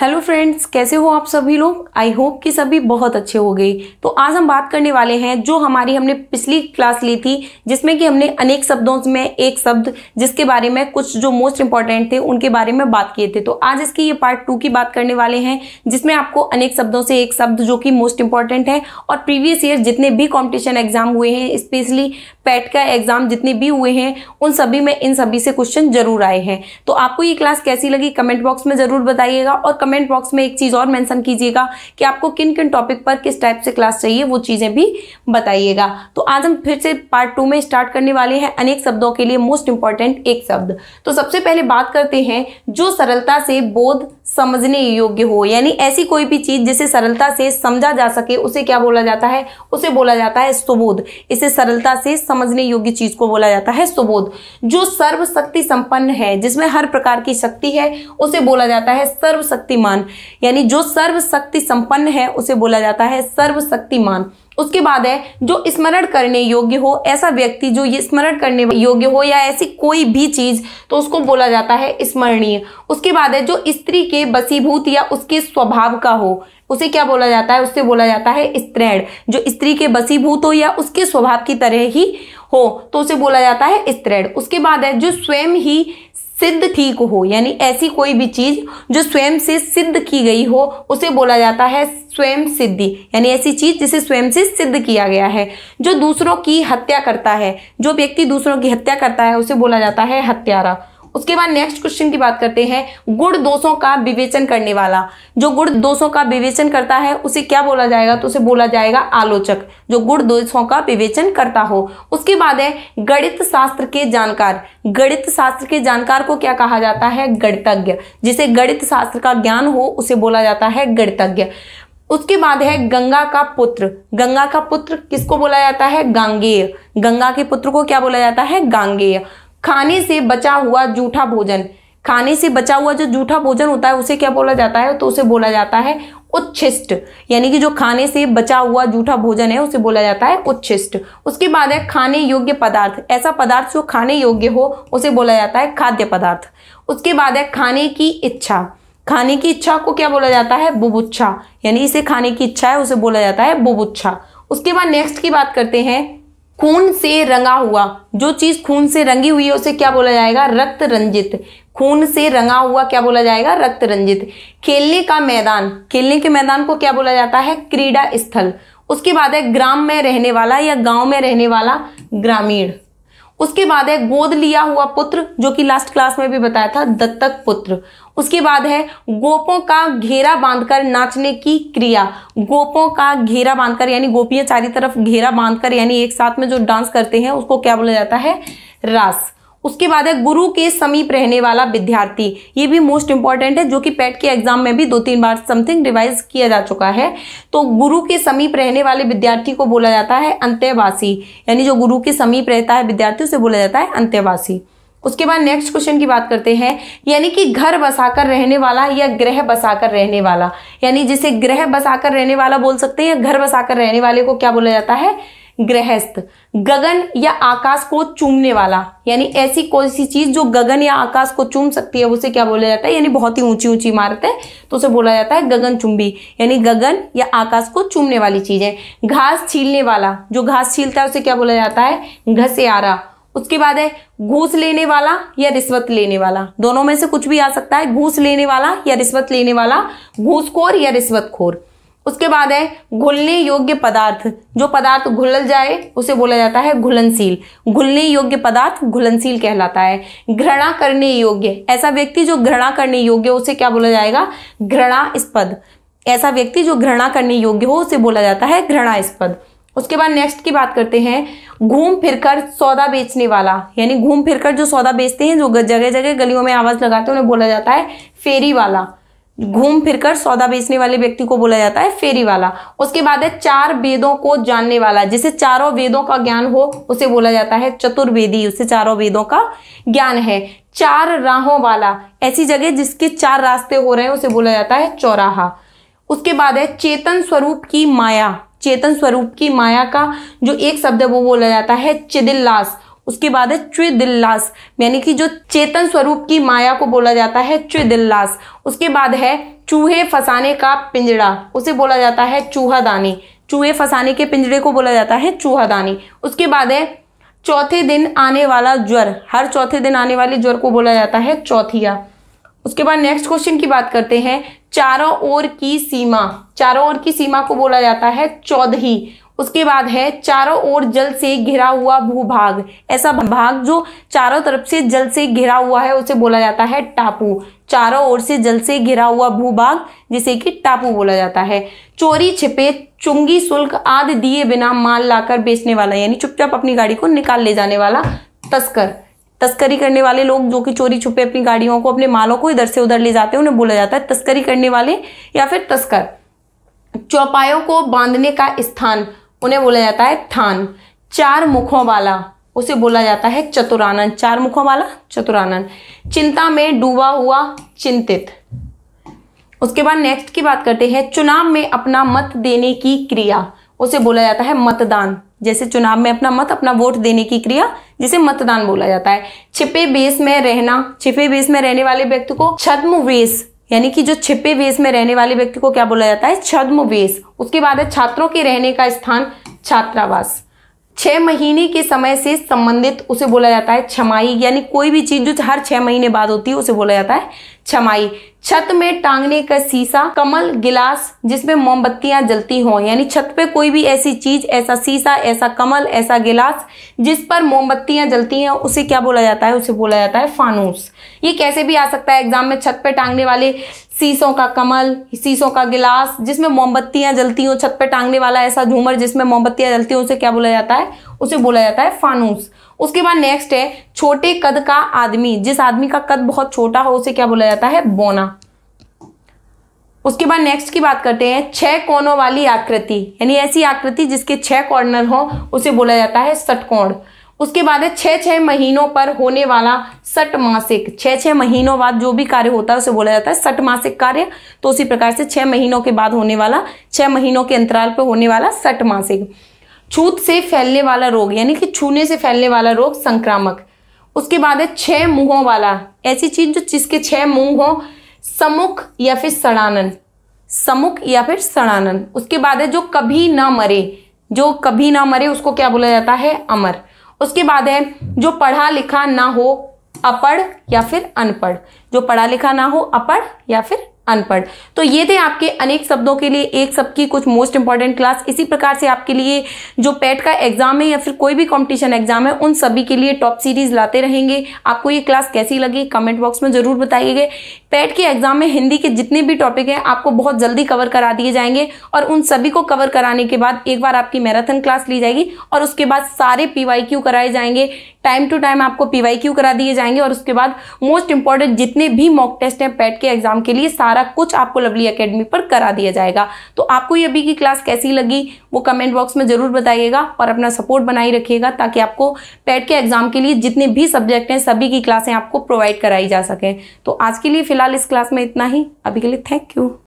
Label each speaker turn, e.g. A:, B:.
A: hello friends कैसे हो आप सभी लोग आई होप कि सभी बहुत अच्छे हो गए तो आज हम बात करने वाले हैं जो हमारी हमने पिछली क्लास ली थी जिसमें कि हमने अनेक शब्दों में एक शब्द जिसके बारे में कुछ जो मोस्ट इंपॉर्टेंट थे उनके बारे में बात किए थे तो आज इसकी ये पार्ट टू की बात करने वाले हैं जिसमें आपको अनेक शब्दों से एक शब्द जो कि मोस्ट इंपॉर्टेंट है और प्रीवियस ईयर जितने भी कॉम्पिटिशन एग्जाम हुए हैं स्पेशली पैट e का एग्जाम जितने भी हुए हैं उन सभी में इन सभी से क्वेश्चन जरूर आए हैं तो आपको ये क्लास कैसी लगी कमेंट बॉक्स में जरूर बताइएगा और कमेंट बॉक्स में एक चीज़ और मेंशन कीजिएगा कि आपको किन किन टॉपिक पर किस टाइप से क्लास चाहिए वो चीज़ें भी बताइएगा तो आज हम फिर से पार्ट टू में स्टार्ट करने वाले हैं अनेक शब्दों के लिए मोस्ट इंपॉर्टेंट एक शब्द तो सबसे पहले बात करते हैं जो सरलता से बोध समझने योग्य हो यानी ऐसी कोई भी चीज़ जिसे सरलता से समझा जा सके उसे क्या बोला जाता है उसे बोला जाता है सुबोध इसे सरलता से समझने योग्य चीज़ को बोला जाता है सुबोध जो सर्वशक्ति संपन्न है जिसमें हर प्रकार की शक्ति है उसे बोला जाता है सर्वशक्ति सर्वशक्तिमान यानी जो सर्वशक्ति संपन्न है उसे बोला जाता है सर्वशक्तिमान उसके बाद है जो स्मरण करने योग्य हो ऐसा व्यक्ति जो ये स्मरण करने योग्य हो या ऐसी कोई भी चीज तो उसको बोला जाता है स्मरणीय उसके बाद है जो स्त्री के बसीभूत या उसके स्वभाव का हो उसे क्या बोला जाता है उससे बोला जाता है स्त्रैण जो स्त्री के बसीभूत हो या उसके स्वभाव की तरह ही हो तो उसे बोला जाता है स्त्रैण उसके बाद है जो स्वयं ही सिद्ध ठीक हो यानी ऐसी कोई भी चीज जो स्वयं से सिद्ध की गई हो उसे बोला जाता है स्वयं सिद्धि यानी ऐसी चीज जिसे स्वयं से सिद्ध किया गया है जो दूसरों की हत्या करता है जो व्यक्ति दूसरों की हत्या करता है उसे बोला जाता है हत्यारा उसके बाद नेक्स्ट क्वेश्चन की बात करते हैं गुण दोषों का विवेचन करने वाला जो गुण दोषों का विवेचन करता है उसे क्या बोला जाएगा तो उसे बोला जाएगा आलोचक जो गुण दोषों का विवेचन करता हो उसके बाद है गणित शास्त्र के जानकार गणित शास्त्र के जानकार को क्या कहा जाता है गणितज्ञ जिसे गणित शास्त्र का ज्ञान हो उसे बोला जाता है गणितज्ञ उसके बाद है गंगा का पुत्र गंगा का पुत्र किसको बोला जाता है गांगेय गंगा के पुत्र को क्या बोला जाता है गांगेय खाने से बचा हुआ जूठा भोजन खाने से बचा हुआ जो जूठा भोजन होता है उसे क्या बोला जाता है तो उसे बोला जाता है उच्छिष्ट यानी कि जो खाने से बचा हुआ जूठा भोजन है उसे बोला जाता है उच्छिष्ट उसके बाद है खाने योग्य पदार्थ ऐसा पदार्थ जो खाने योग्य हो उसे बोला जाता है खाद्य पदार्थ उसके बाद है खाने की इच्छा खाने की इच्छा को क्या बोला जाता है बुबुच्छा यानी इसे खाने की इच्छा है उसे बोला जाता है बुबुच्छा उसके बाद नेक्स्ट की बात करते हैं खून से रंगा हुआ जो चीज खून से रंगी हुई है उसे क्या बोला जाएगा रक्त रंजित खून से रंगा हुआ क्या बोला जाएगा रक्त रंजित खेलने का मैदान खेलने के मैदान को क्या बोला जाता है क्रीडा स्थल उसके बाद है ग्राम में रहने वाला या गांव में रहने वाला ग्रामीण उसके बाद है गोद लिया हुआ पुत्र जो कि लास्ट क्लास में भी बताया था दत्तक पुत्र उसके बाद है गोपों का घेरा बांधकर नाचने की क्रिया गोपों का घेरा बांधकर यानी गोपियां चारी तरफ घेरा बांधकर यानी एक साथ में जो डांस करते हैं उसको क्या बोला जाता है रास उसके बाद है गुरु के समीप रहने वाला विद्यार्थी ये भी मोस्ट इंपॉर्टेंट है जो कि पेट e के एग्जाम में भी दो तीन बार समथिंग रिवाइज किया जा चुका है तो गुरु के समीप रहने वाले विद्यार्थी को बोला जाता है अंत्यवासी यानी जो गुरु के समीप रहता है विद्यार्थी उसे बोला जाता है अंत्यवासी उसके बाद नेक्स्ट क्वेश्चन की बात करते हैं यानी कि घर बसाकर रहने वाला या ग्रह बसाकर रहने वाला यानी जिसे ग्रह बसाकर रहने वाला बोल सकते हैं या घर बसाकर रहने वाले को क्या बोला जाता है ग्रहस्थ गगन या आकाश को चूमने वाला यानी ऐसी कोई सी चीज जो गगन या आकाश को चूम सकती है उसे क्या बोला जाता है यानी बहुत ही ऊंची ऊंची इमारत है तो उसे बोला जाता है गगन चुंबी यानी गगन या आकाश को चूमने वाली चीज है घास छीलने वाला जो घास छीलता है उसे क्या बोला जाता है घसेआरा उसके बाद है घूस लेने वाला या रिश्वत लेने वाला दोनों में से कुछ भी आ सकता है घूस लेने वाला या रिश्वत लेने वाला घूसखोर या रिश्वतखोर उसके बाद है घुलने योग्य पदार्थ जो पदार्थ घुल जाए उसे बोला जाता है घुलनशील घुलने योग्य पदार्थ घुलनशील कहलाता है घृणा करने योग्य ऐसा व्यक्ति जो घृणा करने योग्य उसे क्या बोला जाएगा घृणास्पद ऐसा व्यक्ति जो घृणा करने योग्य हो उसे बोला जाता है घृणास्पद उसके बाद नेक्स्ट की बात करते हैं घूम फिरकर सौदा बेचने वाला यानी घूम फिरकर जो सौदा बेचते हैं जो जगह जगह गलियों में आवाज लगाते हैं उन्हें बोला जाता है फेरी वाला घूम फिरकर सौदा बेचने वाले व्यक्ति को बोला जाता है फेरी वाला उसके बाद है चार वेदों को जानने वाला जिसे चारों वेदों का ज्ञान हो उसे बोला जाता है चतुर्वेदी उसे चारों वेदों का ज्ञान है चार राहों वाला ऐसी जगह जिसके चार रास्ते हो रहे हैं उसे बोला जाता है चौराहा उसके बाद है चेतन स्वरूप की माया चेतन स्वरूप की माया का जो एक शब्द है वो बोला जाता है चिदिल्लास उसके बाद है च्विदिल्लास यानी कि जो चेतन स्वरूप की माया को बोला जाता है च्विदिल्लास उसके बाद है चूहे फसाने का पिंजड़ा उसे बोला जाता है चूहा दानी चूहे फंसाने के पिंजड़े को बोला जाता है चूहा दानी उसके बाद है चौथे दिन आने वाला ज्वर हर चौथे दिन आने वाले ज्वर को बोला जाता है चौथिया उसके बाद नेक्स्ट क्वेश्चन की बात करते हैं चारों ओर की सीमा चारों ओर की सीमा को बोला जाता है चौदही उसके बाद है चारों ओर जल से घिरा हुआ भूभाग ऐसा भाग जो चारों तरफ से जल से घिरा हुआ है उसे बोला जाता है टापू चारों ओर से जल से घिरा हुआ भूभाग जिसे कि टापू बोला जाता है चोरी छिपे चुंगी शुल्क आदि दिए बिना माल लाकर बेचने वाला यानी चुपचाप अपनी गाड़ी को निकाल ले जाने वाला तस्कर तस्करी करने वाले लोग जो कि चोरी छुपे अपनी गाड़ियों को अपने मालों को इधर से उधर ले जाते हैं उन्हें बोला जाता है तस्करी करने वाले या फिर तस्कर चौपायों को बांधने का स्थान उन्हें बोला जाता है थान चार मुखों वाला उसे बोला जाता है चतुरानंद चार मुखों वाला चतुरानंद चिंता में डूबा हुआ चिंतित उसके बाद नेक्स्ट की बात करते हैं चुनाव में अपना मत देने की क्रिया उसे बोला जाता है मतदान जैसे चुनाव में अपना मत अपना वोट देने की क्रिया जिसे मतदान बोला जाता है छिपे बेस में रहना छिपे बेस में रहने वाले व्यक्ति को छद्म वेश यानी कि जो छिपे वेश में रहने वाले व्यक्ति को क्या बोला जाता है छद्म वेश उसके बाद है छात्रों के रहने का स्थान छात्रावास छह महीने के समय से संबंधित उसे बोला जाता है छमाई यानी कोई भी चीज़ जो हर छह महीने बाद होती है उसे बोला जाता है छमाई छत में टांगने का शीशा कमल गिलास जिसमें मोमबत्तियां जलती हों यानी छत पे कोई भी ऐसी चीज ऐसा सीसा ऐसा कमल ऐसा गिलास जिस पर मोमबत्तियां जलती हैं उसे क्या बोला जाता है उसे बोला जाता है फानूस ये कैसे भी आ सकता है एग्जाम में छत पे टांगने वाले शीशों का कमल शीशों का गिलास जिसमें मोमबत्तियां जलती हों छत पे टांगने वाला ऐसा झूमर जिसमें मोमबत्तियां जलती हों उसे क्या बोला जाता है उसे बोला जाता है फानूस उसके बाद नेक्स्ट है छोटे कद का आदमी जिस आदमी का कद बहुत छोटा हो उसे क्या बोला जाता है बोना उसके बाद नेक्स्ट की बात करते हैं छह कोनों वाली आकृति यानी ऐसी आकृति जिसके छह कॉर्नर हो उसे बोला जाता है सटकोण उसके बाद है छः छः महीनों पर होने वाला सट मासिक छः छः महीनों बाद जो भी कार्य होता है उसे बोला जाता है सट मासिक कार्य तो उसी प्रकार से छः महीनों के बाद होने वाला छः महीनों के अंतराल पर होने वाला सट मासिक छूत से फैलने वाला रोग यानी कि छूने से फैलने वाला रोग संक्रामक उसके बाद है छः मुंहों वाला ऐसी चीज जो जिसके छः मुंह हो समुख या फिर सड़ानन समुख या फिर सड़ानन उसके बाद है जो कभी ना मरे जो कभी ना मरे उसको क्या बोला जाता है अमर उसके बाद है जो पढ़ा लिखा ना हो अपढ़ या फिर अनपढ़ जो पढ़ा लिखा ना हो अपढ़ या फिर अनपढ़ तो ये थे आपके अनेक शब्दों के लिए एक शब्द की कुछ मोस्ट इंपॉर्टेंट क्लास इसी प्रकार से आपके लिए जो पेट e का एग्जाम है या फिर कोई भी कंपटीशन एग्जाम है उन सभी के लिए टॉप सीरीज लाते रहेंगे आपको ये क्लास कैसी लगी कमेंट बॉक्स में जरूर बताइएगा पैट e के एग्जाम में हिंदी के जितने भी टॉपिक हैं आपको बहुत जल्दी कवर करा दिए जाएंगे और उन सभी को कवर कराने के बाद एक बार आपकी मैराथन क्लास ली जाएगी और उसके बाद सारे क्यू कराए जाएंगे टाइम टू टाइम आपको क्यू करा दिए जाएंगे और उसके बाद मोस्ट इंपॉर्टेंट जितने भी मॉक टेस्ट हैं पैट e के एग्जाम के लिए सारा कुछ आपको लवली अकेडमी पर करा दिया जाएगा तो आपको ये अभी की क्लास कैसी लगी वो कमेंट बॉक्स में जरूर बताइएगा और अपना सपोर्ट बनाए रखिएगा ताकि आपको पैट e के एग्जाम के लिए जितने भी सब्जेक्ट हैं सभी की क्लासें आपको प्रोवाइड कराई जा सके तो आज के लिए फिलहाल इस क्लास में इतना ही अभी के लिए थैंक यू